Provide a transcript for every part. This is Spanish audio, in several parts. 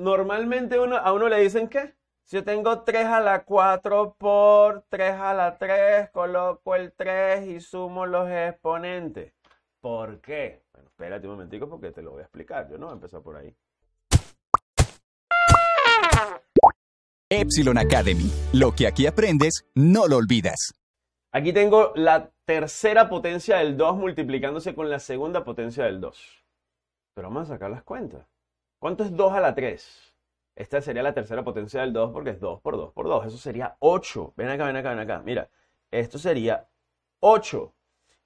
normalmente uno, a uno le dicen que si yo tengo 3 a la 4 por 3 a la 3, coloco el 3 y sumo los exponentes. ¿Por qué? Bueno, espérate un momentico porque te lo voy a explicar. Yo no voy a empezar por ahí. Epsilon Academy. Lo que aquí aprendes, no lo olvidas. Aquí tengo la tercera potencia del 2 multiplicándose con la segunda potencia del 2. Pero vamos a sacar las cuentas. ¿Cuánto es 2 a la 3? Esta sería la tercera potencia del 2 porque es 2 por 2 por 2. Eso sería 8. Ven acá, ven acá, ven acá. Mira, esto sería 8.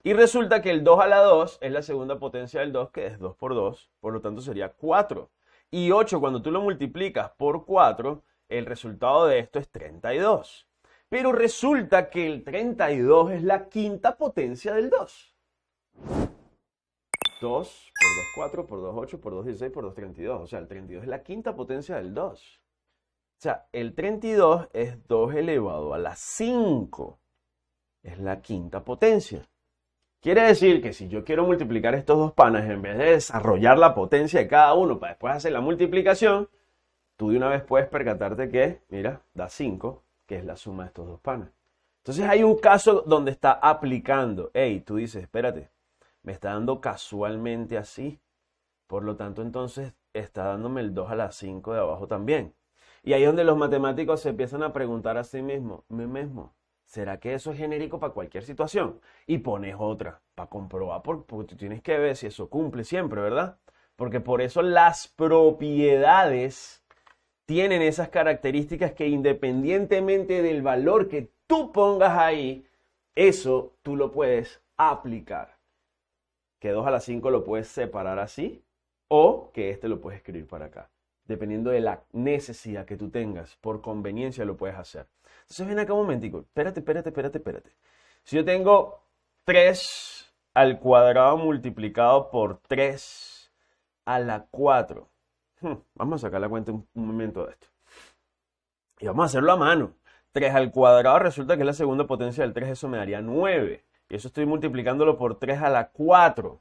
Y resulta que el 2 a la 2 es la segunda potencia del 2, que es 2 por 2, por lo tanto sería 4. Y 8, cuando tú lo multiplicas por 4, el resultado de esto es 32. Pero resulta que el 32 es la quinta potencia del 2. 2 por 2, 4 por 2, 8 por 2, 16 por 2, 32. O sea, el 32 es la quinta potencia del 2. O sea, el 32 es 2 elevado a la 5. Es la quinta potencia. Quiere decir que si yo quiero multiplicar estos dos panas, en vez de desarrollar la potencia de cada uno para después hacer la multiplicación, tú de una vez puedes percatarte que, mira, da 5, que es la suma de estos dos panas. Entonces hay un caso donde está aplicando. Ey, tú dices, espérate, me está dando casualmente así. Por lo tanto, entonces está dándome el 2 a la 5 de abajo también. Y ahí es donde los matemáticos se empiezan a preguntar a sí mismos, mismo, ¿será que eso es genérico para cualquier situación? Y pones otra para comprobar, porque tú tienes que ver si eso cumple siempre, ¿verdad? Porque por eso las propiedades tienen esas características que independientemente del valor que tú pongas ahí, eso tú lo puedes aplicar que 2 a la 5 lo puedes separar así o que este lo puedes escribir para acá. Dependiendo de la necesidad que tú tengas, por conveniencia lo puedes hacer. Entonces ven acá un momentico, espérate, espérate, espérate, espérate. Si yo tengo 3 al cuadrado multiplicado por 3 a la 4. Hmm, vamos a sacar la cuenta un momento de esto. Y vamos a hacerlo a mano. 3 al cuadrado resulta que es la segunda potencia del 3, eso me daría 9. Y eso estoy multiplicándolo por 3 a la 4.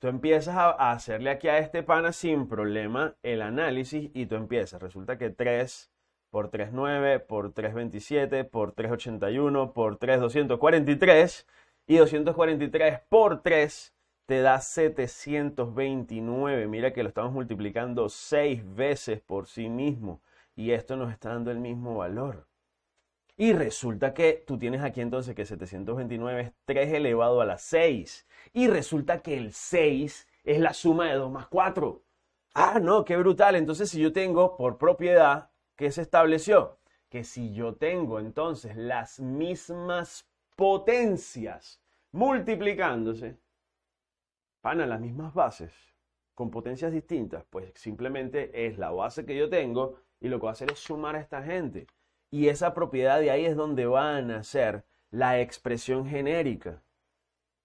Tú empiezas a, hacerle aquí a este pana sin problema el análisis y tú empiezas. Resulta que 3 por 3.9, por 3.27, por 3.81, por 3.243 y 243 por 3 te da 729. Mira que lo estamos multiplicando 6 veces por sí mismo y esto nos está dando el mismo valor. Y resulta que tú tienes aquí entonces que 729 es 3 elevado a la 6. Y resulta que el 6 es la suma de 2 más 4. Ah, no, qué brutal. Entonces, si yo tengo por propiedad, ¿qué se estableció? Que si yo tengo entonces las mismas potencias multiplicándose, van a las mismas bases, con potencias distintas, pues simplemente es la base que yo tengo y lo que voy a hacer es sumar a esta gente. Y esa propiedad de ahí es donde va a nacer la expresión genérica.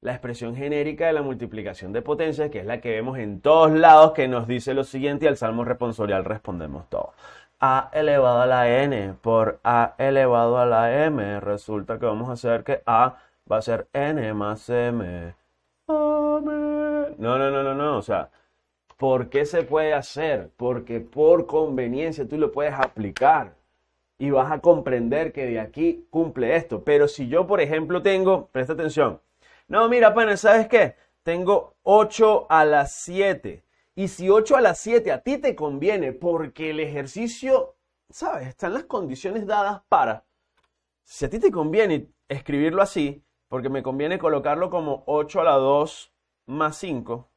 La expresión genérica de la multiplicación de potencias, que es la que vemos en todos lados, que nos dice lo siguiente y al salmo responsorial respondemos todo. A elevado a la n por A elevado a la m. Resulta que vamos a hacer que A va a ser n más m. No, no, no, no, no. O sea, ¿por qué se puede hacer? Porque por conveniencia tú lo puedes aplicar y vas a comprender que de aquí cumple esto. Pero si yo, por ejemplo, tengo, presta atención, no, mira, pana, ¿sabes qué? Tengo 8 a las 7. Y si 8 a las 7 a ti te conviene porque el ejercicio, ¿sabes? Están las condiciones dadas para. Si a ti te conviene escribirlo así, porque me conviene colocarlo como 8 a la 2 más 5,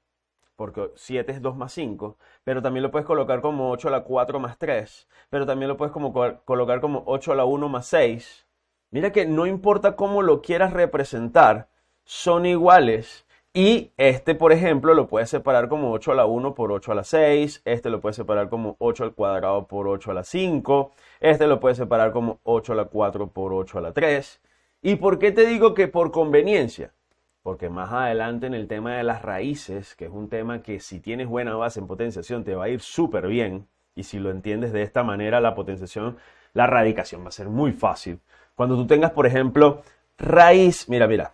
porque 7 es 2 más 5, pero también lo puedes colocar como 8 a la 4 más 3, pero también lo puedes colocar como 8 a la 1 más 6. Mira que no importa cómo lo quieras representar, son iguales. Y este, por ejemplo, lo puedes separar como 8 a la 1 por 8 a la 6, este lo puedes separar como 8 al cuadrado por 8 a la 5, este lo puedes separar como 8 a la 4 por 8 a la 3. ¿Y por qué te digo que por conveniencia? porque más adelante en el tema de las raíces, que es un tema que si tienes buena base en potenciación te va a ir súper bien, y si lo entiendes de esta manera, la potenciación, la radicación va a ser muy fácil. Cuando tú tengas, por ejemplo, raíz, mira, mira,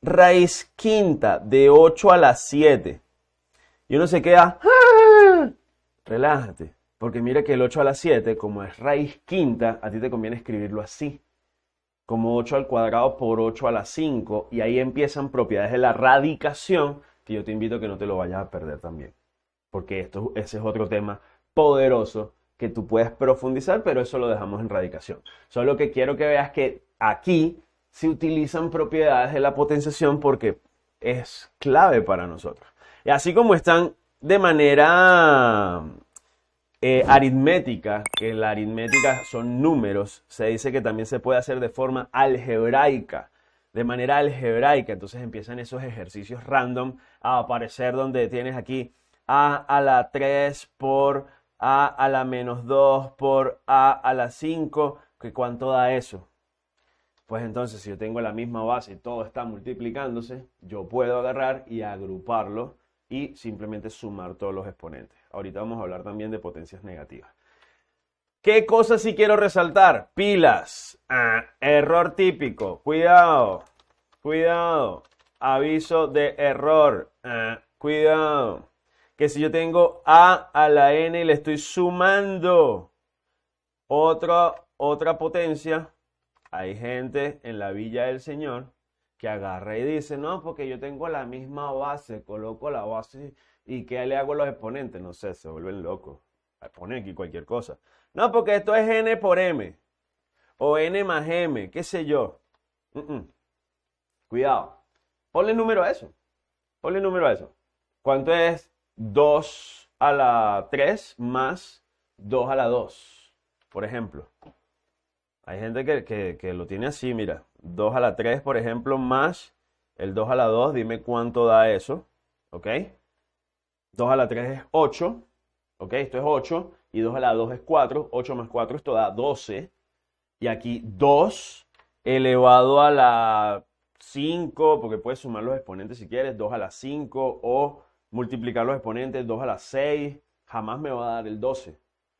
raíz quinta de 8 a las 7, y uno se queda, ¡Ah! relájate, porque mira que el 8 a las 7, como es raíz quinta, a ti te conviene escribirlo así como 8 al cuadrado por 8 a la 5, y ahí empiezan propiedades de la radicación, que yo te invito a que no te lo vayas a perder también, porque esto, ese es otro tema poderoso que tú puedes profundizar, pero eso lo dejamos en radicación. Solo que quiero que veas que aquí se utilizan propiedades de la potenciación porque es clave para nosotros. Y así como están de manera eh, aritmética, que la aritmética son números, se dice que también se puede hacer de forma algebraica, de manera algebraica. Entonces empiezan esos ejercicios random a aparecer donde tienes aquí a a la 3 por a a la menos 2 por a a la 5, que cuánto da eso. Pues entonces si yo tengo la misma base y todo está multiplicándose, yo puedo agarrar y agruparlo y simplemente sumar todos los exponentes. Ahorita vamos a hablar también de potencias negativas. ¿Qué cosas sí quiero resaltar? Pilas. Ah, error típico. Cuidado. Cuidado. Aviso de error. Ah, cuidado. Que si yo tengo A a la N y le estoy sumando otra, otra potencia, hay gente en la Villa del Señor que agarra y dice, no, porque yo tengo la misma base, coloco la base y ¿qué le hago a los exponentes? No sé, se vuelven locos. Ponen aquí cualquier cosa. No, porque esto es n por m. O n más m, qué sé yo. Cuidado. Ponle número a eso. Ponle número a eso. ¿Cuánto es 2 a la 3 más 2 a la 2? Por ejemplo. Hay gente que, lo tiene así, mira, 2 a la 3, por ejemplo, más el 2 a la 2, dime cuánto da eso, ¿ok? 2 a la 3 es 8, ¿ok? Esto es 8, y 2 a la 2 es 4, 8 más 4, esto da 12, y aquí 2 elevado a la 5, porque puedes sumar los exponentes si quieres, 2 a la 5, o multiplicar los exponentes, 2 a la 6, jamás me va a dar el 12.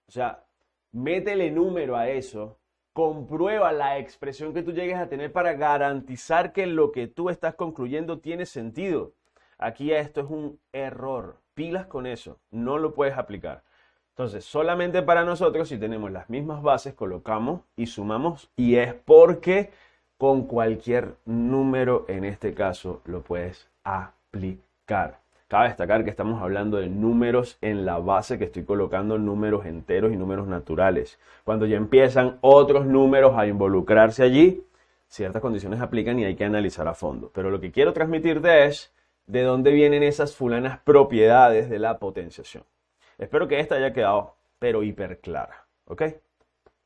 O sea, métele número a eso comprueba la expresión que tú llegues a tener para garantizar que lo que tú estás concluyendo tiene sentido. Aquí esto es un error. Pilas con eso, no lo puedes aplicar. Entonces, solamente para nosotros, si tenemos las mismas bases, colocamos y sumamos, y es porque con cualquier número, en este caso, lo puedes aplicar. Cabe destacar que estamos hablando de números en la base que estoy colocando, números enteros y números naturales. Cuando ya empiezan otros números a involucrarse allí, ciertas condiciones aplican y hay que analizar a fondo. Pero lo que quiero transmitirte es de dónde vienen esas fulanas propiedades de la potenciación. Espero que esta haya quedado pero hiper clara,